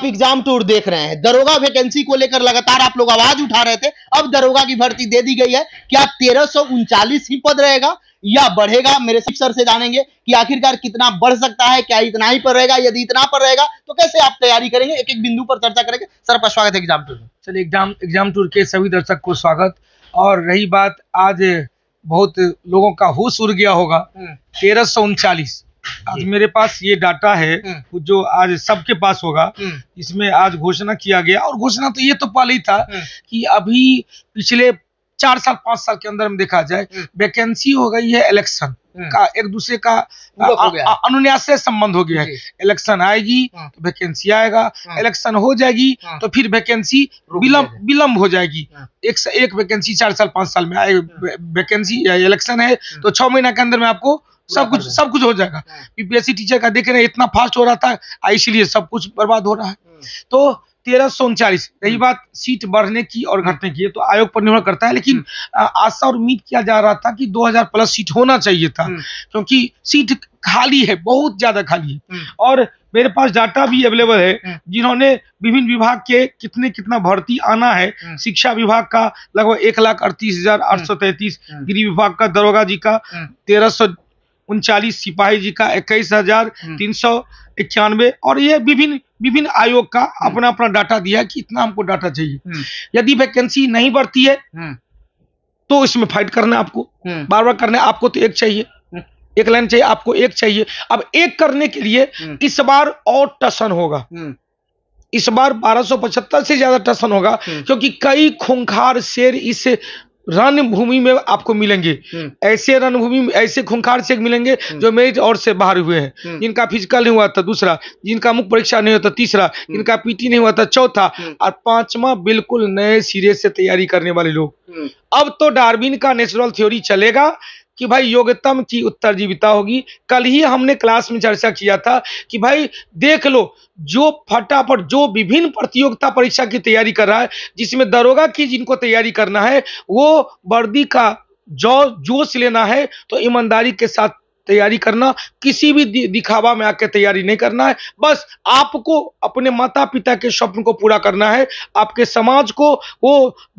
आप exam tour देख रहे हैं दरोगा वैकेंसी को लेकर लगातार आप लोग आवाज उठा रहे थे अब दरोगा की भर्ती दे दी गई है क्या तेरह ही पद रहेगा या बढ़ेगा मेरे शिक्षक से जानेंगे कि आखिरकार कितना बढ़ सकता है क्या इतना ही पर रहेगा यदि इतना पर रहेगा तो कैसे आप तैयारी करेंगे एक एक बिंदु पर चर्चा करेंगे सर आपका स्वागत है एग्जाम टूर में सर एग्जाम एग्जाम टूर के सभी दर्शक को स्वागत और रही बात आज बहुत लोगों का होश उड़ गया होगा हम्म। तेरह आज मेरे पास ये डाटा है हम्म। जो आज सबके पास होगा हम्म। इसमें आज घोषणा किया गया और घोषणा तो ये तो पहले ही था हम्म। कि अभी पिछले चार साल पांच साल के अंदर में देखा जाए वैकेंसी हो गई है इलेक्शन हम्म। का एक दूसरे का अनुन्यास से संबंध हो गया है इलेक्शन आएगी तो हाँ। वैकेंसी आएगा इलेक्शन हाँ। हो जाएगी हाँ। तो फिर वैकेंसी विलम्ब हो जाएगी एक से एक वैकेंसी चार साल पांच साल में आए वैकेंसी या इलेक्शन है तो छह महीना के अंदर में आपको सब कुछ सब कुछ हो जाएगा पीपीएससी टीचर का देख रहे इतना फास्ट हो रहा था इसलिए सब कुछ बर्बाद हो रहा है तो तेरह सौ उनचालीस रही हम्म। बात सीट बढ़ने की और घटने की तो आयोग पर निर्भर करता है लेकिन हम्म। आशा और उम्मीद किया जा रहा था कि 2000 प्लस सीट होना चाहिए था हम्म। क्योंकि सीट खाली है बहुत ज्यादा खाली है और मेरे पास डाटा भी अवेलेबल है जिन्होंने विभिन्न विभाग के कितने कितना भर्ती आना है शिक्षा विभाग का लगभग एक लाख अड़तीस हजार आठ सौ तैतीस गृह विभाग का दरोगा जी का तेरह सौ उनचालीस सिपाही जी का इक्कीस हजार हम्म। तीन सौ इक्यानवे और ये विभिन्न विभिन्न आयोग का हम्म। अपना अपना डाटा दिया कि इतना हमको डाटा चाहिए हम्म। यदि वैकेंसी नहीं बढ़ती है तो इसमें फाइट करना आपको बार बार करना आपको तो एक चाहिए एक लाइन चाहिए आपको एक चाहिए अब एक करने के लिए इस बार और टसन होगा इस बार 1275 से ज्यादा टसन होगा क्योंकि कई खूंखार शेर इस रणभूमि में आपको मिलेंगे हम्म। ऐसे रणभूमि ऐसे खूंखार से मिलेंगे हम्म। जो मेरिट और से बाहर हुए हैं हम्म। जिनका फिजिकल नहीं हुआ था दूसरा जिनका मुख्य परीक्षा नहीं होता तीसरा जिनका पीटी नहीं हुआ था चौथा और पांचवा बिल्कुल नए सिरे से तैयारी करने वाले लोग अब तो डार्विन का नेचुरल थ्योरी चलेगा कि भाई योग्यतम की उत्तर जीविता होगी कल ही हमने क्लास में चर्चा किया था कि भाई देख लो जो फटाफट जो विभिन्न प्रतियोगिता परीक्षा की तैयारी कर रहा है जिसमें दरोगा की जिनको तैयारी करना है वो वर्दी का जो जोश लेना है तो ईमानदारी के साथ तैयारी करना किसी भी दिखावा में आके तैयारी नहीं करना है बस आपको अपने माता पिता के स्वप्न को पूरा करना है आपके समाज को वो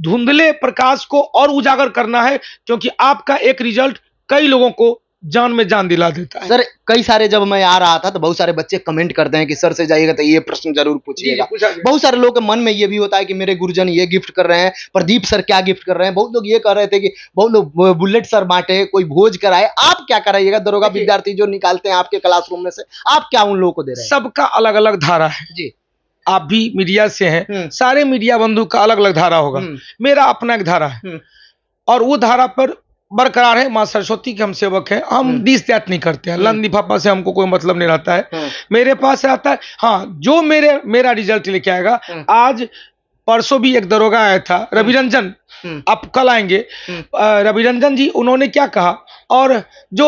धुंधले प्रकाश को और उजागर करना है क्योंकि आपका एक रिजल्ट कई लोगों को जान में जान दिला देता है सर कई सारे जब मैं आ रहा था तो बहुत सारे बच्चे कमेंट करते हैं कि सर से जाइएगा तो ये प्रश्न जरूर पूछिएगा बहुत सारे लोग के मन में ये भी होता है कि मेरे गुरुजन ये गिफ्ट कर रहे हैं प्रदीप सर क्या गिफ्ट कर रहे हैं बहुत लोग ये कह रहे थे कि बहुत लोग बुलेट सर बांटे कोई भोज कराए आप क्या कराइएगा दरोगा विद्यार्थी जो निकालते हैं आपके क्लासरूम में से आप क्या उन लोगों को दे रहे हैं सबका अलग अलग धारा है जी आप भी मीडिया से हैं हम्म। सारे मीडिया बंधु का अलग अलग धारा होगा हम्म। मेरा अपना एक धारा है हम्म। और वो धारा पर बरकरार है माँ सरस्वती के हम सेवक हैं हम दिस हम्म। दैट नहीं करते हैं लन हम्म। लिफाफा से हमको कोई मतलब नहीं रहता है हम्म। मेरे पास आता है हाँ जो मेरे मेरा रिजल्ट लेके आएगा आज परसों भी एक दरोगा आया था रवि रंजन आप कल आएंगे रवि रंजन जी उन्होंने क्या कहा और जो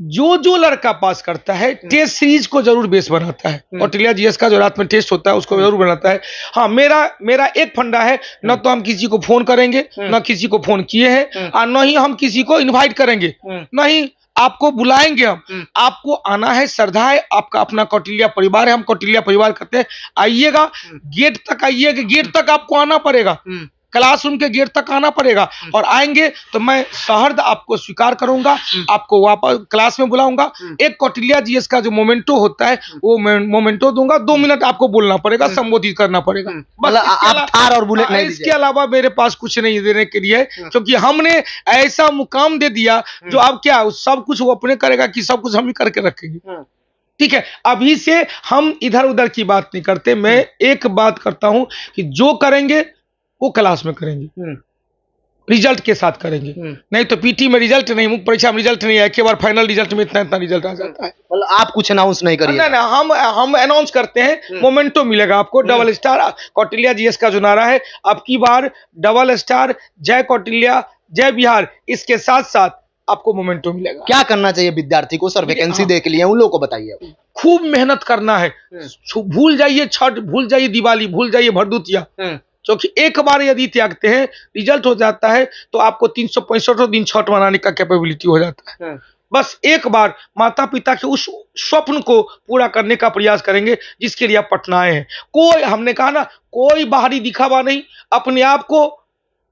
जो जो लड़का पास करता है हम्म। टेस्ट सीरीज को जरूर बेस बनाता है हम्म। टिलिया जीएस का जो रात में टेस्ट होता है उसको जरूर बनाता है हाँ मेरा मेरा एक फंडा है हम्म। न तो हम किसी को फोन करेंगे न किसी को फोन किए हैं और न ही हम किसी को इन्वाइट करेंगे नहीं आपको बुलाएंगे हम आपको आना है श्रद्धा है आपका अपना कौटिल्या परिवार है हम कौटिल्या परिवार कहते हैं आइएगा गेट तक आइएगा गेट तक आपको आना पड़ेगा क्लासरूम के गेट तक आना पड़ेगा हम्म। और आएंगे तो मैं सहर्द आपको स्वीकार करूंगा हम्म। आपको वापस क्लास में बुलाऊंगा हम्म। एक कौटिल्या जीएस का जो मोमेंटो होता है वो मोमेंटो दूंगा दो मिनट आपको बोलना पड़ेगा संबोधित करना पड़ेगा मतलब थार और बुलेट हाँ, नहीं इसके अलावा मेरे पास कुछ नहीं देने के लिए क्योंकि हमने ऐसा मुकाम दे दिया जो अब क्या सब कुछ वो अपने करेगा कि सब कुछ हम ही करके रखेंगे ठीक है अभी से हम इधर उधर की बात नहीं करते मैं एक बात करता हूं कि जो करेंगे वो क्लास में करेंगे रिजल्ट हम्म। के साथ करेंगे हम्म। नहीं तो पीटी में रिजल्ट नहीं मुख्य परीक्षा में रिजल्ट नहीं है एक बार फाइनल रिजल्ट में इतना इतना रिजल्ट आ हम्म। जाता है मतलब आप कुछ अनाउंस नहीं करिए ना ना हम हम अनाउंस करते हैं मोमेंटो मिलेगा आपको डबल स्टार कौटिल्या जीएस का जो नारा है अब की बार डबल स्टार जय कौटिल्या जय बिहार इसके साथ साथ आपको मोमेंटो मिलेगा क्या करना चाहिए विद्यार्थी को सर वैकेंसी हाँ। देख लिया उन लोगों को बताइए खूब मेहनत करना है भूल जाइए छठ भूल जाइए दिवाली भूल जाइए भरदुतिया क्योंकि एक बार यदि त्यागते हैं रिजल्ट हो जाता है तो आपको तीन सौ दिन छठ मनाने का कैपेबिलिटी हो जाता है हाँ। बस एक बार माता पिता के उस स्वप्न को पूरा करने का प्रयास करेंगे जिसके लिए आप पटना आए हैं कोई हमने कहा ना कोई बाहरी दिखावा नहीं अपने आप को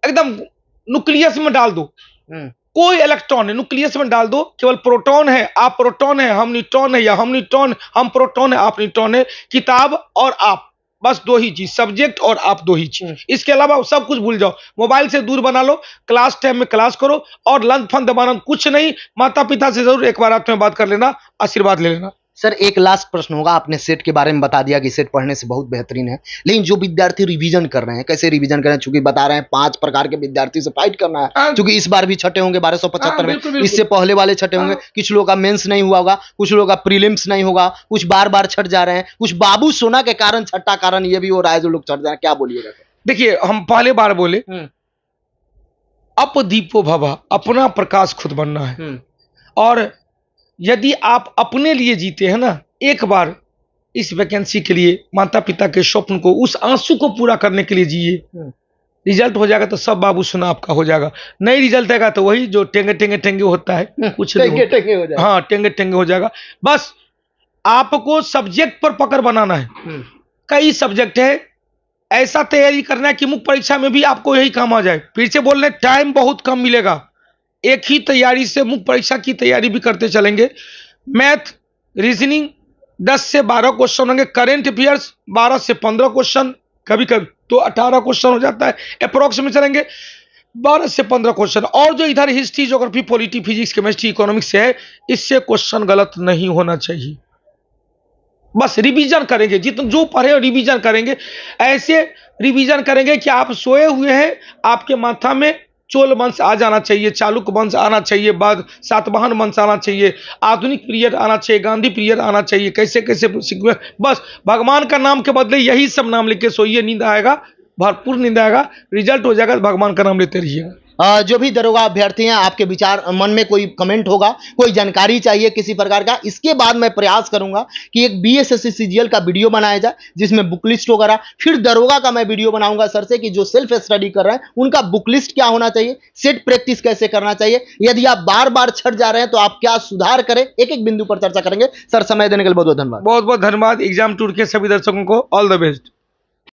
एकदम न्यूक्लियस में डाल दो हाँ। कोई इलेक्ट्रॉन है न्यूक्लियस में डाल दो केवल प्रोटॉन है आप प्रोटॉन है हम न्यूट्रॉन है या हम न्यूट्रॉन हम प्रोटॉन है आप न्यूट्रॉन है किताब और आप बस दो ही चीज सब्जेक्ट और आप दो ही चीज हम्म। इसके अलावा सब कुछ भूल जाओ मोबाइल से दूर बना लो क्लास टाइम में क्लास करो और लंच फन दबाना कुछ नहीं माता पिता से जरूर एक बार आप में बात कर लेना आशीर्वाद ले लेना सर एक लास्ट प्रश्न होगा आपने सेट के बारे में बता दिया कि सेट पढ़ने से बहुत बेहतरीन है लेकिन जो विद्यार्थी रिवीजन कर रहे हैं कैसे रिवीजन कर रहे हैं चूंकि बता रहे हैं पांच प्रकार के विद्यार्थी से फाइट करना है हाँ। चूंकि इस बार भी छठे होंगे बारह सौ पचहत्तर में हाँ, इससे पहले वाले छठे होंगे हाँ। कुछ लोगों का मेन्स नहीं हुआ होगा कुछ लोगों का प्रीलिम्स नहीं होगा कुछ बार बार छठ जा रहे हैं कुछ बाबू सोना के कारण छठा कारण ये भी हो रहा है जो लोग छठ जा रहे हैं क्या बोलिएगा देखिए हम पहले बार बोले हम्म। अपदीपो भवा अपना प्रकाश खुद बनना है हम्म। और यदि आप अपने लिए जीते हैं ना एक बार इस वैकेंसी के लिए माता पिता के स्वप्न को उस आंसू को पूरा करने के लिए जिए हम्म। रिजल्ट हो जाएगा तो सब बाबू सुना आपका हो जाएगा नहीं रिजल्ट आएगा तो वही जो टेंगे टेंगे टेंगे होता है हम्म, कुछ टेंगे टेंगे हो जाएगा हाँ टेंगे टेंगे हो जाएगा बस आपको सब्जेक्ट पर पकड़ बनाना है हम्म। कई सब्जेक्ट है ऐसा तैयारी करना है कि मुख्य परीक्षा में भी आपको यही काम आ जाए फिर से बोल रहे टाइम बहुत कम मिलेगा एक ही तैयारी से मुख्य परीक्षा की तैयारी भी करते चलेंगे मैथ रीजनिंग दस से बारह क्वेश्चन होंगे करेंट अफेयर्स बारह से पंद्रह क्वेश्चन कभी कभी तो 18 क्वेश्चन हो जाता है अप्रोक्स में चलेंगे बारह से पंद्रह क्वेश्चन और जो इधर history geography polity physics chemistry economics है इससे क्वेश्चन गलत नहीं होना चाहिए बस रिवीजन करेंगे जितना जो पढ़े रिवीजन करेंगे ऐसे रिवीजन करेंगे कि आप सोए हुए हैं आपके माथा में चोल वंश आ जाना चाहिए चालुक वंश आना चाहिए बाद सातवाहन वंश आना चाहिए आधुनिक पीरियड आना चाहिए गांधी पीरियड आना चाहिए कैसे कैसे बस भगवान का नाम के बदले यही सब नाम लेके सोइए नींद आएगा भरपूर नींद आएगा रिजल्ट हो जाएगा भगवान का नाम लेते रहिएगा जो भी दरोगा अभ्यर्थी हैं आपके विचार मन में कोई कमेंट होगा कोई जानकारी चाहिए किसी प्रकार का इसके बाद मैं प्रयास करूंगा कि एक बी एस का वीडियो बनाया जाए जिसमें बुक लिस्ट वगैरह फिर दरोगा का मैं वीडियो बनाऊंगा सर से कि जो सेल्फ स्टडी कर रहे हैं उनका बुक लिस्ट क्या होना चाहिए सेट प्रैक्टिस कैसे करना चाहिए यदि आप बार बार छट जा रहे हैं तो आप क्या सुधार करें एक एक बिंदु पर चर्चा करेंगे सर समय देने के लिए बहुत बहुत धन्यवाद बहुत बहुत धन्यवाद एग्जाम टूर के सभी दर्शकों को ऑल द बेस्ट